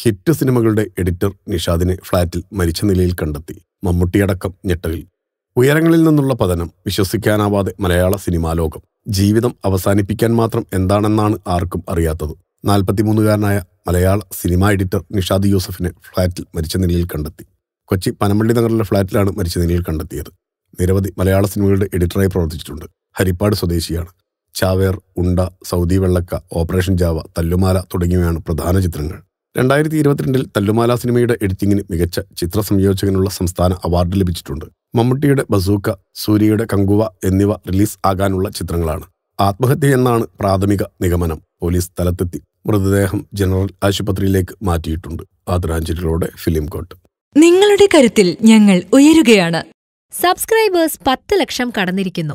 hit സിനിമകളുടെ editor നിഷാദിനെ ഫ്ളാറ്റിൽ മരിച്ച നിലയിൽ കണ്ടെത്തി മമ്മൂട്ടിയടക്കം ഞെട്ടലിൽ ഉയരങ്ങളിൽ നിന്നുള്ള പതനം വിശ്വസിക്കാനാവാതെ മലയാള സിനിമാ ലോകം ജീവിതം അവസാനിപ്പിക്കാൻ മാത്രം എന്താണെന്നാണ് ആർക്കും അറിയാത്തത് നാൽപ്പത്തിമൂന്നുകാരനായ മലയാള സിനിമാ എഡിറ്റർ നിഷാദ് യൂസഫിനെ ഫ്ളാറ്റിൽ മരിച്ച നിലയിൽ കണ്ടെത്തി കൊച്ചി പനമ്പള്ളി നഗറിലെ ഫ്ളാറ്റിലാണ് മരിച്ച നിലയിൽ കണ്ടെത്തിയത് നിരവധി മലയാള സിനിമകളുടെ എഡിറ്ററായി പ്രവർത്തിച്ചിട്ടുണ്ട് ഹരിപ്പാട് സ്വദേശിയാണ് Chaaver Unda Saudi Vellakka Operation Java Thallumaala തുടങ്ങിയവയാണ് പ്രധാന ചിത്രങ്ങൾ രണ്ടായിരത്തി ഇരുപത്തിരണ്ടിൽ തല്ലുമാല സിനിമയുടെ എഡിറ്റിംഗിന് മികച്ച ചിത്ര സംയോജകനുള്ള സംസ്ഥാന അവാർഡ് ലഭിച്ചിട്ടുണ്ട് മമ്മൂട്ടിയുടെ ബസൂക്ക സൂര്യയുടെ കങ്കുവ എന്നിവ റിലീസ് ആകാനുള്ള ചിത്രങ്ങളാണ് ആത്മഹത്യ എന്നാണ് പ്രാഥമിക നിഗമനം പോലീസ് സ്ഥലത്തെത്തി മൃതദേഹം ജനറൽ ആശുപത്രിയിലേക്ക് മാറ്റിയിട്ടുണ്ട് ആദരാഞ്ജലികളോടെ ഫിലിം കോട്ട് നിങ്ങളുടെ കരുത്തിൽ ഞങ്ങൾ ഉയരുകയാണ് സബ്സ്ക്രൈബേഴ്സ് പത്ത് ലക്ഷം കടന്നിരിക്കുന്നു